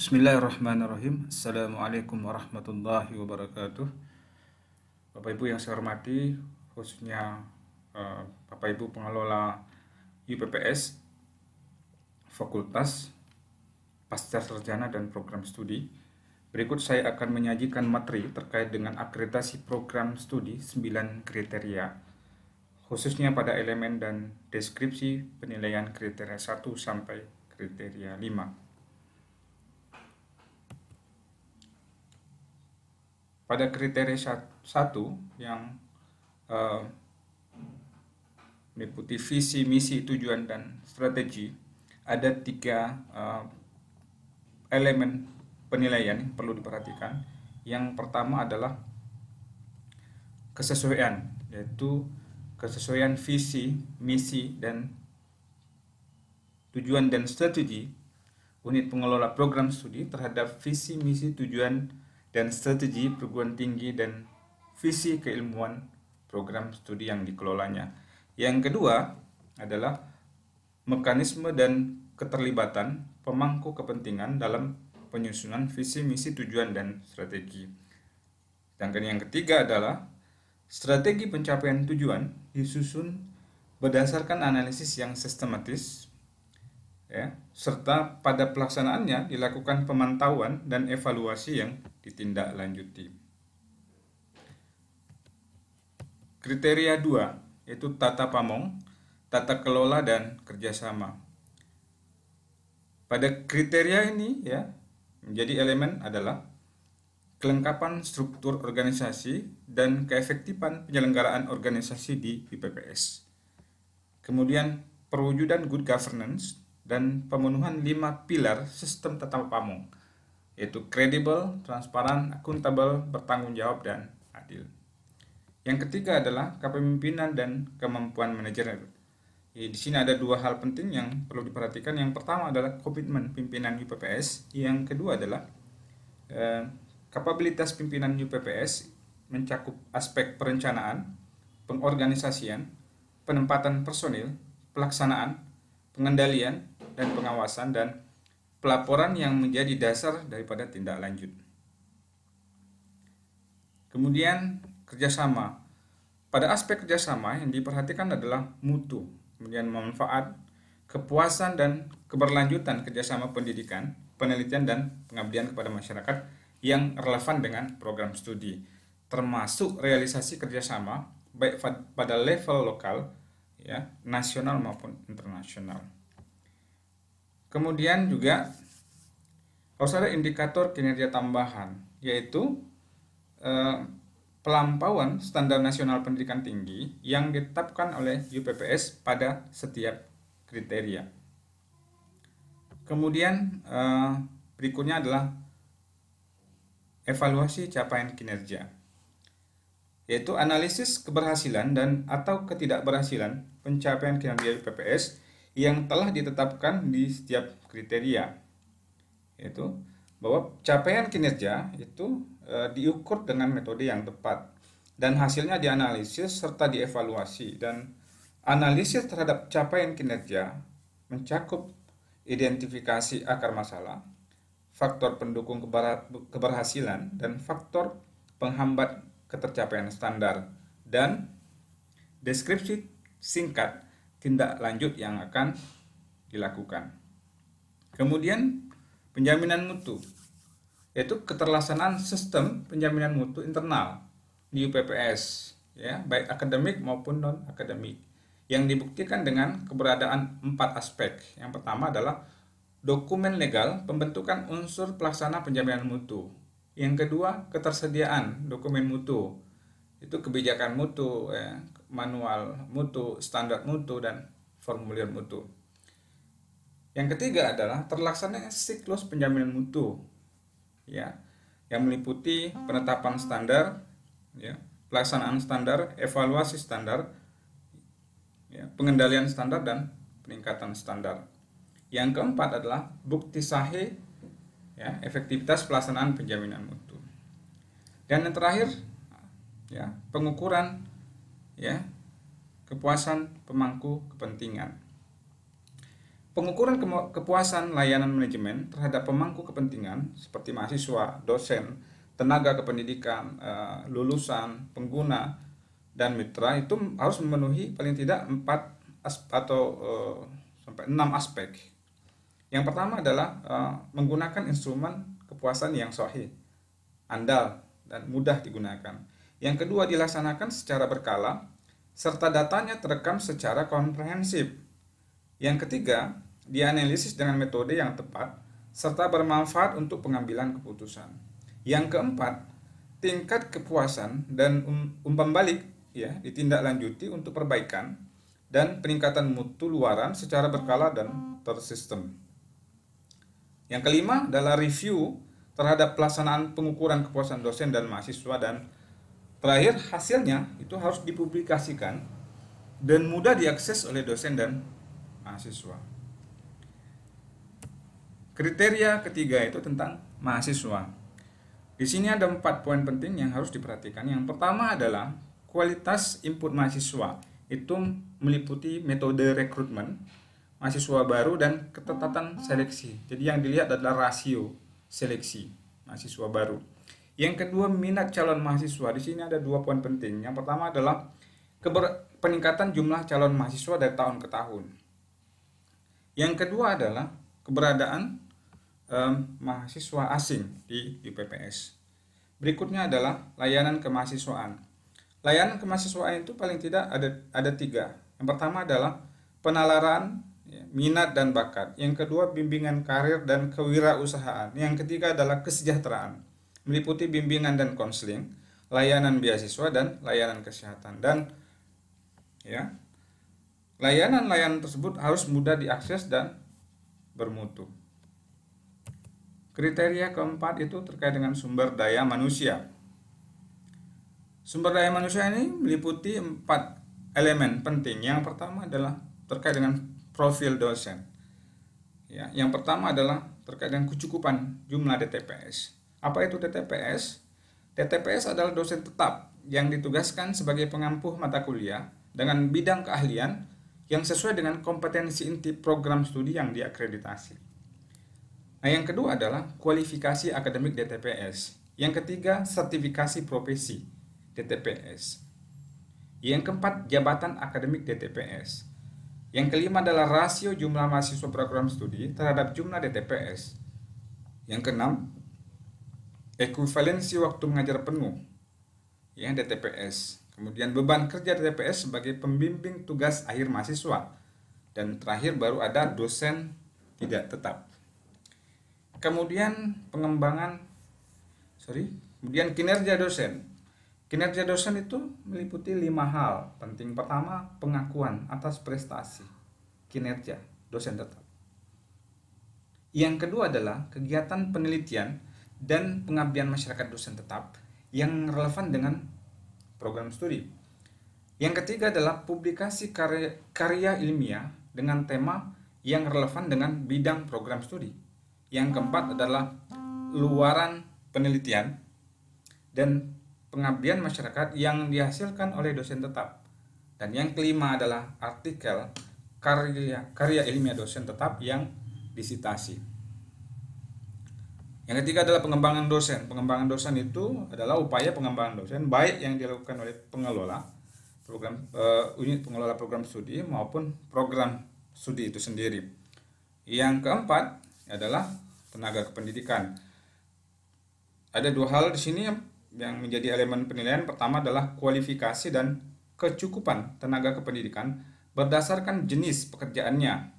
Bismillahirrahmanirrahim. Assalamualaikum warahmatullahi wabarakatuh. Bapak Ibu yang saya hormati, khususnya uh, Bapak Ibu pengelola UPPS, Fakultas Pasca Sarjana dan Program Studi. Berikut saya akan menyajikan materi terkait dengan akreditasi program studi 9 kriteria, khususnya pada elemen dan deskripsi penilaian kriteria 1 sampai kriteria 5. pada kriteria satu yang uh, meliputi visi, misi, tujuan, dan strategi, ada tiga uh, elemen penilaian yang perlu diperhatikan. Yang pertama adalah kesesuaian, yaitu kesesuaian visi, misi, dan tujuan dan strategi unit pengelola program studi terhadap visi, misi, tujuan, dan strategi perguruan tinggi dan visi keilmuan program studi yang dikelolanya. Yang kedua adalah mekanisme dan keterlibatan pemangku kepentingan dalam penyusunan visi, misi, tujuan, dan strategi. Sedangkan yang ketiga adalah strategi pencapaian tujuan disusun berdasarkan analisis yang sistematis, ya, serta pada pelaksanaannya dilakukan pemantauan dan evaluasi yang ditindaklanjuti. Kriteria 2 yaitu tata pamong, tata kelola dan kerjasama. Pada kriteria ini ya menjadi elemen adalah kelengkapan struktur organisasi dan keefektifan penyelenggaraan organisasi di IPPS. Kemudian perwujudan good governance dan pemenuhan lima pilar sistem tata pamong, yaitu kredibel, transparan, akuntabel, bertanggung jawab, dan adil. Yang ketiga adalah kepemimpinan dan kemampuan manajer. Di sini ada dua hal penting yang perlu diperhatikan. Yang pertama adalah komitmen pimpinan UPPS, yang kedua adalah eh, kapabilitas pimpinan UPPS mencakup aspek perencanaan, pengorganisasian, penempatan personil, pelaksanaan, pengendalian dan pengawasan dan pelaporan yang menjadi dasar daripada tindak lanjut. Kemudian kerjasama. Pada aspek kerjasama yang diperhatikan adalah mutu, kemudian manfaat, kepuasan dan keberlanjutan kerjasama pendidikan, penelitian dan pengabdian kepada masyarakat yang relevan dengan program studi, termasuk realisasi kerjasama baik pada level lokal ya, nasional maupun internasional. Kemudian juga harus ada indikator kinerja tambahan, yaitu eh, pelampauan standar nasional pendidikan tinggi yang ditetapkan oleh UPPS pada setiap kriteria. Kemudian eh, berikutnya adalah evaluasi capaian kinerja yaitu analisis keberhasilan dan atau ketidakberhasilan pencapaian kinerja PPS yang telah ditetapkan di setiap kriteria. Yaitu bahwa capaian kinerja itu e, diukur dengan metode yang tepat dan hasilnya dianalisis serta dievaluasi dan analisis terhadap capaian kinerja mencakup identifikasi akar masalah, faktor pendukung keberhasilan dan faktor penghambat ketercapaian standar dan deskripsi singkat tindak lanjut yang akan dilakukan. Kemudian penjaminan mutu yaitu keterlaksanaan sistem penjaminan mutu internal di UPPS ya baik akademik maupun non akademik yang dibuktikan dengan keberadaan empat aspek. Yang pertama adalah dokumen legal pembentukan unsur pelaksana penjaminan mutu yang kedua, ketersediaan dokumen mutu. Itu kebijakan mutu, ya, manual mutu, standar mutu, dan formulir mutu. Yang ketiga adalah terlaksana siklus penjaminan mutu. Ya, yang meliputi penetapan standar, ya, pelaksanaan standar, evaluasi standar, ya, pengendalian standar dan peningkatan standar. Yang keempat adalah bukti sahih ya, efektivitas pelaksanaan penjaminan mutu. Dan yang terakhir, ya, pengukuran ya, kepuasan pemangku kepentingan. Pengukuran kepuasan layanan manajemen terhadap pemangku kepentingan seperti mahasiswa, dosen, tenaga kependidikan, eh, lulusan, pengguna, dan mitra itu harus memenuhi paling tidak 4 atau eh, sampai 6 aspek yang pertama adalah uh, menggunakan instrumen kepuasan yang sahih, andal, dan mudah digunakan. Yang kedua dilaksanakan secara berkala, serta datanya terekam secara komprehensif. Yang ketiga, dianalisis dengan metode yang tepat, serta bermanfaat untuk pengambilan keputusan. Yang keempat, tingkat kepuasan dan um, umpan balik ya ditindaklanjuti untuk perbaikan dan peningkatan mutu luaran secara berkala dan tersistem. Yang kelima adalah review terhadap pelaksanaan pengukuran kepuasan dosen dan mahasiswa dan terakhir hasilnya itu harus dipublikasikan dan mudah diakses oleh dosen dan mahasiswa. Kriteria ketiga itu tentang mahasiswa. Di sini ada empat poin penting yang harus diperhatikan. Yang pertama adalah kualitas input mahasiswa itu meliputi metode rekrutmen, mahasiswa baru dan ketetatan seleksi. Jadi yang dilihat adalah rasio seleksi mahasiswa baru. Yang kedua minat calon mahasiswa. Di sini ada dua poin penting. Yang pertama adalah keber peningkatan jumlah calon mahasiswa dari tahun ke tahun. Yang kedua adalah keberadaan um, mahasiswa asing di UPPS. Berikutnya adalah layanan kemahasiswaan. Layanan kemahasiswaan itu paling tidak ada ada tiga. Yang pertama adalah penalaran minat dan bakat. Yang kedua, bimbingan karir dan kewirausahaan. Yang ketiga adalah kesejahteraan, meliputi bimbingan dan konseling, layanan beasiswa dan layanan kesehatan. Dan ya, layanan-layanan tersebut harus mudah diakses dan bermutu. Kriteria keempat itu terkait dengan sumber daya manusia. Sumber daya manusia ini meliputi empat elemen penting. Yang pertama adalah terkait dengan profil dosen. Ya, yang pertama adalah terkait dengan kecukupan jumlah DTPS. Apa itu DTPS? DTPS adalah dosen tetap yang ditugaskan sebagai pengampuh mata kuliah dengan bidang keahlian yang sesuai dengan kompetensi inti program studi yang diakreditasi. Nah, yang kedua adalah kualifikasi akademik DTPS. Yang ketiga, sertifikasi profesi DTPS. Yang keempat, jabatan akademik DTPS. Yang kelima adalah rasio jumlah mahasiswa program studi terhadap jumlah DTPS. Yang keenam, ekuivalensi waktu mengajar penuh ya DTPS. Kemudian beban kerja DTPS sebagai pembimbing tugas akhir mahasiswa. Dan terakhir baru ada dosen tidak tetap. Kemudian pengembangan sorry, kemudian kinerja dosen. Kinerja dosen itu meliputi lima hal penting. Pertama, pengakuan atas prestasi kinerja dosen tetap. Yang kedua adalah kegiatan penelitian dan pengabdian masyarakat dosen tetap yang relevan dengan program studi. Yang ketiga adalah publikasi karya, karya ilmiah dengan tema yang relevan dengan bidang program studi. Yang keempat adalah luaran penelitian dan pengabdian masyarakat yang dihasilkan oleh dosen tetap. Dan yang kelima adalah artikel karya karya ilmiah dosen tetap yang disitasi. Yang ketiga adalah pengembangan dosen. Pengembangan dosen itu adalah upaya pengembangan dosen baik yang dilakukan oleh pengelola program uh, unit pengelola program studi maupun program studi itu sendiri. Yang keempat adalah tenaga kependidikan. Ada dua hal di sini yang menjadi elemen penilaian pertama adalah kualifikasi dan kecukupan tenaga kependidikan berdasarkan jenis pekerjaannya.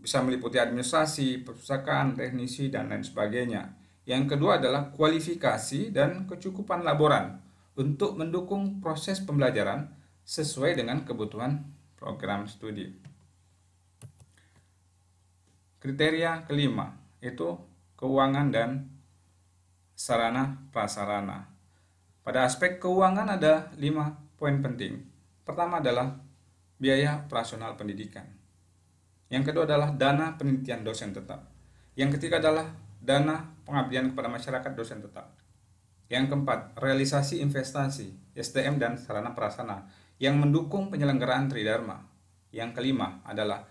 Bisa meliputi administrasi, perpustakaan, teknisi, dan lain sebagainya. Yang kedua adalah kualifikasi dan kecukupan laboran untuk mendukung proses pembelajaran sesuai dengan kebutuhan program studi. Kriteria kelima itu keuangan dan sarana prasarana. Pada aspek keuangan ada lima poin penting. Pertama adalah biaya operasional pendidikan. Yang kedua adalah dana penelitian dosen tetap. Yang ketiga adalah dana pengabdian kepada masyarakat dosen tetap. Yang keempat, realisasi investasi, STM dan sarana prasarana yang mendukung penyelenggaraan Tridharma. Yang kelima adalah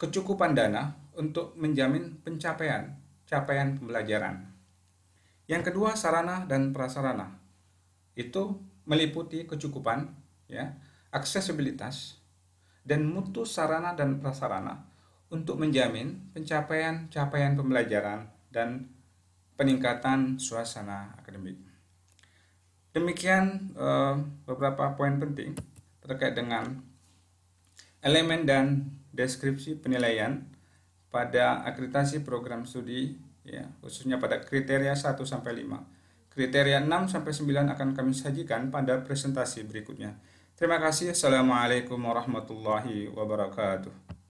kecukupan dana untuk menjamin pencapaian capaian pembelajaran. Yang kedua sarana dan prasarana. Itu meliputi kecukupan, ya, aksesibilitas dan mutu sarana dan prasarana untuk menjamin pencapaian capaian pembelajaran dan peningkatan suasana akademik. Demikian eh, beberapa poin penting terkait dengan elemen dan deskripsi penilaian pada akreditasi program studi ya, khususnya pada kriteria 1 sampai 5. Kriteria 6 sampai 9 akan kami sajikan pada presentasi berikutnya. Terima kasih. Assalamualaikum warahmatullahi wabarakatuh.